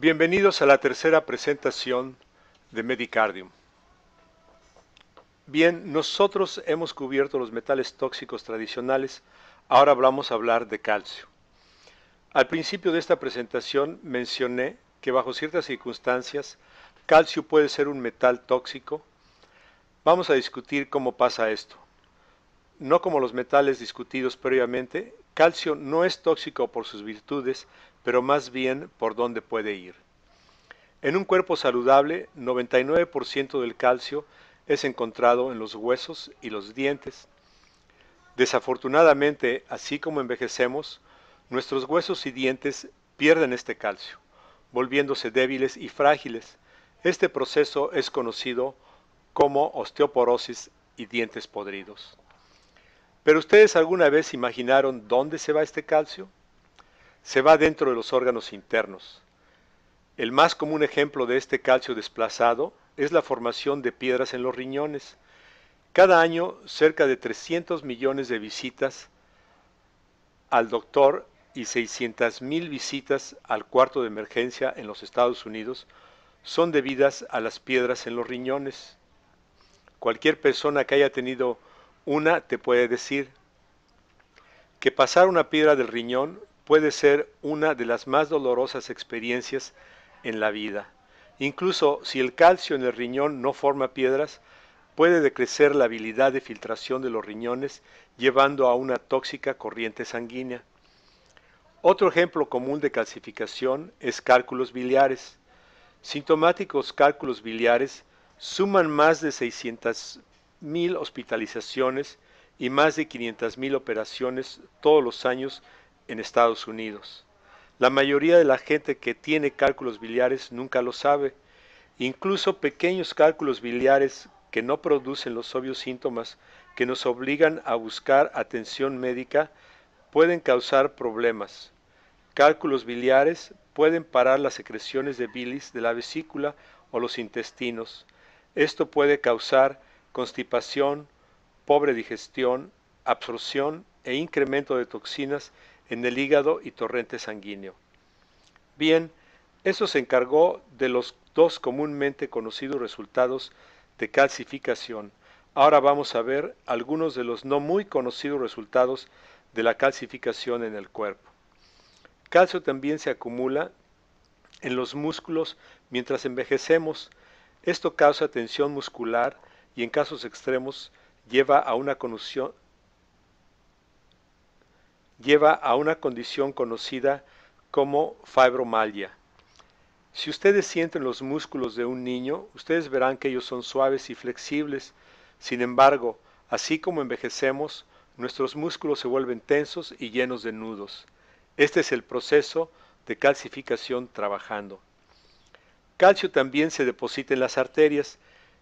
Bienvenidos a la tercera presentación de Medicardium. Bien, nosotros hemos cubierto los metales tóxicos tradicionales, ahora vamos a hablar de calcio. Al principio de esta presentación mencioné que bajo ciertas circunstancias calcio puede ser un metal tóxico. Vamos a discutir cómo pasa esto. No como los metales discutidos previamente, calcio no es tóxico por sus virtudes, pero más bien por dónde puede ir. En un cuerpo saludable, 99% del calcio es encontrado en los huesos y los dientes. Desafortunadamente, así como envejecemos, nuestros huesos y dientes pierden este calcio, volviéndose débiles y frágiles. Este proceso es conocido como osteoporosis y dientes podridos. ¿Pero ustedes alguna vez imaginaron dónde se va este calcio? se va dentro de los órganos internos. El más común ejemplo de este calcio desplazado es la formación de piedras en los riñones. Cada año, cerca de 300 millones de visitas al doctor y 600 mil visitas al cuarto de emergencia en los Estados Unidos son debidas a las piedras en los riñones. Cualquier persona que haya tenido una te puede decir que pasar una piedra del riñón puede ser una de las más dolorosas experiencias en la vida. Incluso si el calcio en el riñón no forma piedras, puede decrecer la habilidad de filtración de los riñones, llevando a una tóxica corriente sanguínea. Otro ejemplo común de calcificación es cálculos biliares. Sintomáticos cálculos biliares suman más de 600.000 hospitalizaciones y más de 500.000 operaciones todos los años en Estados Unidos. La mayoría de la gente que tiene cálculos biliares nunca lo sabe. Incluso pequeños cálculos biliares que no producen los obvios síntomas que nos obligan a buscar atención médica pueden causar problemas. Cálculos biliares pueden parar las secreciones de bilis de la vesícula o los intestinos. Esto puede causar constipación, pobre digestión, absorción e incremento de toxinas en el hígado y torrente sanguíneo. Bien, eso se encargó de los dos comúnmente conocidos resultados de calcificación. Ahora vamos a ver algunos de los no muy conocidos resultados de la calcificación en el cuerpo. Calcio también se acumula en los músculos mientras envejecemos. Esto causa tensión muscular y en casos extremos lleva a una lleva a una condición conocida como fibromalgia. Si ustedes sienten los músculos de un niño, ustedes verán que ellos son suaves y flexibles. Sin embargo, así como envejecemos, nuestros músculos se vuelven tensos y llenos de nudos. Este es el proceso de calcificación trabajando. Calcio también se deposita en las arterias.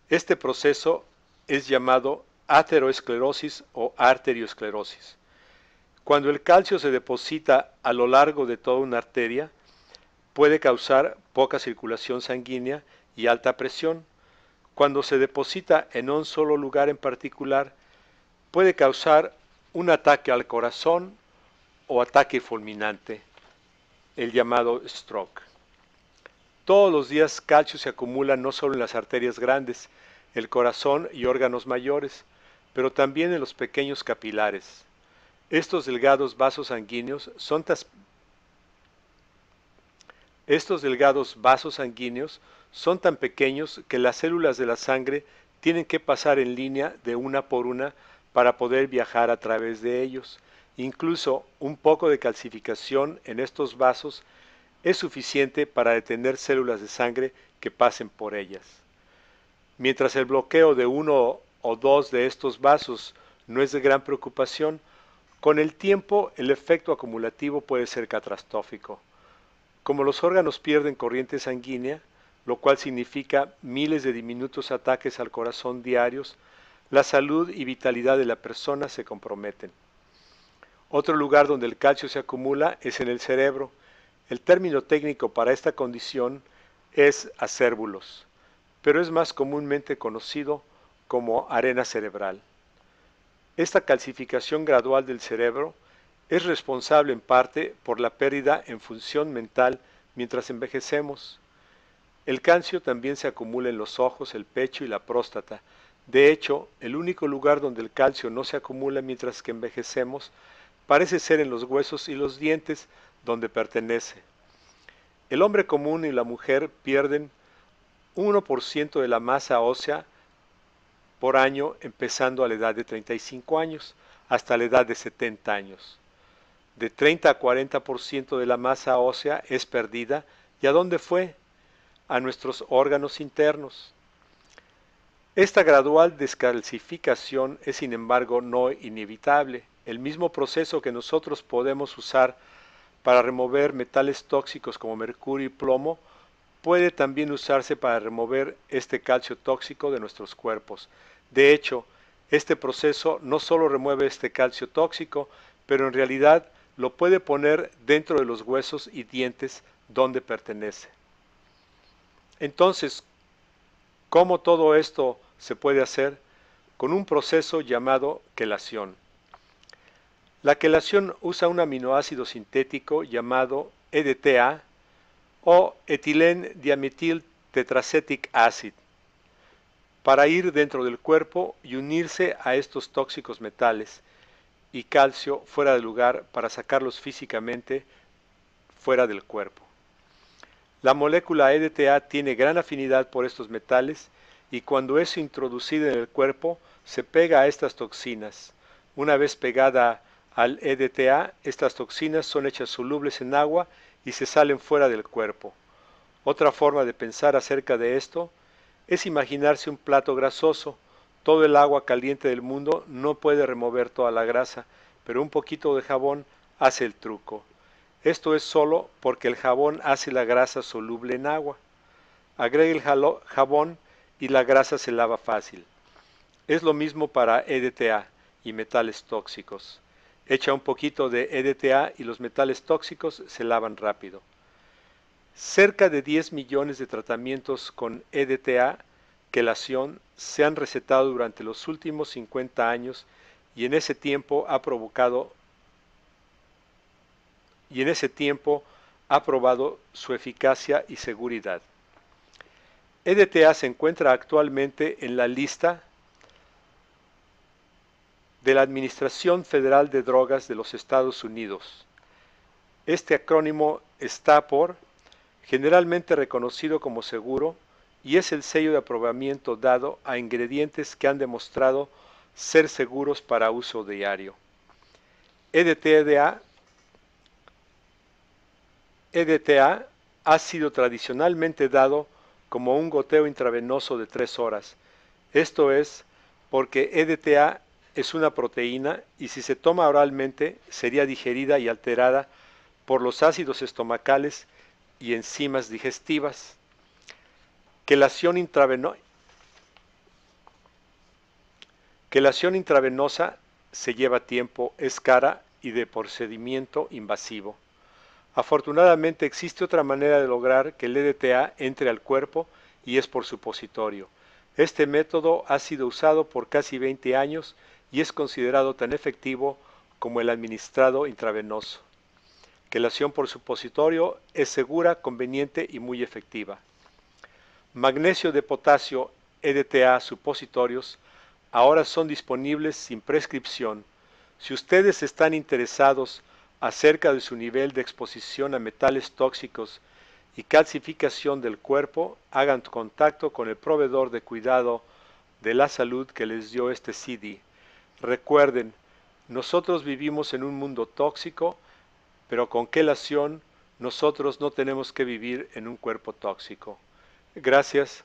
Este proceso es llamado ateroesclerosis o arteriosclerosis. Cuando el calcio se deposita a lo largo de toda una arteria, puede causar poca circulación sanguínea y alta presión. Cuando se deposita en un solo lugar en particular, puede causar un ataque al corazón o ataque fulminante, el llamado stroke. Todos los días calcio se acumula no solo en las arterias grandes, el corazón y órganos mayores, pero también en los pequeños capilares. Estos delgados vasos sanguíneos son tan pequeños que las células de la sangre tienen que pasar en línea de una por una para poder viajar a través de ellos. Incluso un poco de calcificación en estos vasos es suficiente para detener células de sangre que pasen por ellas. Mientras el bloqueo de uno o dos de estos vasos no es de gran preocupación, con el tiempo, el efecto acumulativo puede ser catastrófico. Como los órganos pierden corriente sanguínea, lo cual significa miles de diminutos ataques al corazón diarios, la salud y vitalidad de la persona se comprometen. Otro lugar donde el calcio se acumula es en el cerebro. El término técnico para esta condición es acérbulos, pero es más comúnmente conocido como arena cerebral. Esta calcificación gradual del cerebro es responsable en parte por la pérdida en función mental mientras envejecemos. El calcio también se acumula en los ojos, el pecho y la próstata. De hecho, el único lugar donde el calcio no se acumula mientras que envejecemos parece ser en los huesos y los dientes donde pertenece. El hombre común y la mujer pierden 1% de la masa ósea por año empezando a la edad de 35 años hasta la edad de 70 años. De 30 a 40% de la masa ósea es perdida y a dónde fue? A nuestros órganos internos. Esta gradual descalcificación es sin embargo no inevitable. El mismo proceso que nosotros podemos usar para remover metales tóxicos como mercurio y plomo puede también usarse para remover este calcio tóxico de nuestros cuerpos. De hecho, este proceso no solo remueve este calcio tóxico, pero en realidad lo puede poner dentro de los huesos y dientes donde pertenece. Entonces, ¿cómo todo esto se puede hacer? Con un proceso llamado quelación. La quelación usa un aminoácido sintético llamado EDTA o etilén diametil tetracetic acid para ir dentro del cuerpo y unirse a estos tóxicos metales y calcio fuera de lugar para sacarlos físicamente fuera del cuerpo. La molécula EDTA tiene gran afinidad por estos metales y cuando es introducida en el cuerpo se pega a estas toxinas. Una vez pegada al EDTA, estas toxinas son hechas solubles en agua y se salen fuera del cuerpo. Otra forma de pensar acerca de esto es imaginarse un plato grasoso. Todo el agua caliente del mundo no puede remover toda la grasa, pero un poquito de jabón hace el truco. Esto es solo porque el jabón hace la grasa soluble en agua. Agregue el jabón y la grasa se lava fácil. Es lo mismo para EDTA y metales tóxicos. Echa un poquito de EDTA y los metales tóxicos se lavan rápido. Cerca de 10 millones de tratamientos con EDTA, quelación, se han recetado durante los últimos 50 años y en ese tiempo ha provocado y en ese tiempo ha probado su eficacia y seguridad. EDTA se encuentra actualmente en la lista de la Administración Federal de Drogas de los Estados Unidos. Este acrónimo está por generalmente reconocido como seguro y es el sello de aprobamiento dado a ingredientes que han demostrado ser seguros para uso diario. EDTA, EDTA ha sido tradicionalmente dado como un goteo intravenoso de tres horas. Esto es porque EDTA es una proteína y si se toma oralmente sería digerida y alterada por los ácidos estomacales y enzimas digestivas. Quelación, intraveno Quelación intravenosa se lleva tiempo, es cara y de procedimiento invasivo. Afortunadamente existe otra manera de lograr que el EDTA entre al cuerpo y es por supositorio. Este método ha sido usado por casi 20 años y es considerado tan efectivo como el administrado intravenoso, que la acción por supositorio es segura, conveniente y muy efectiva. Magnesio de potasio EDTA supositorios ahora son disponibles sin prescripción. Si ustedes están interesados acerca de su nivel de exposición a metales tóxicos y calcificación del cuerpo, hagan contacto con el proveedor de cuidado de la salud que les dio este CD. Recuerden, nosotros vivimos en un mundo tóxico, pero con qué lación nosotros no tenemos que vivir en un cuerpo tóxico. Gracias.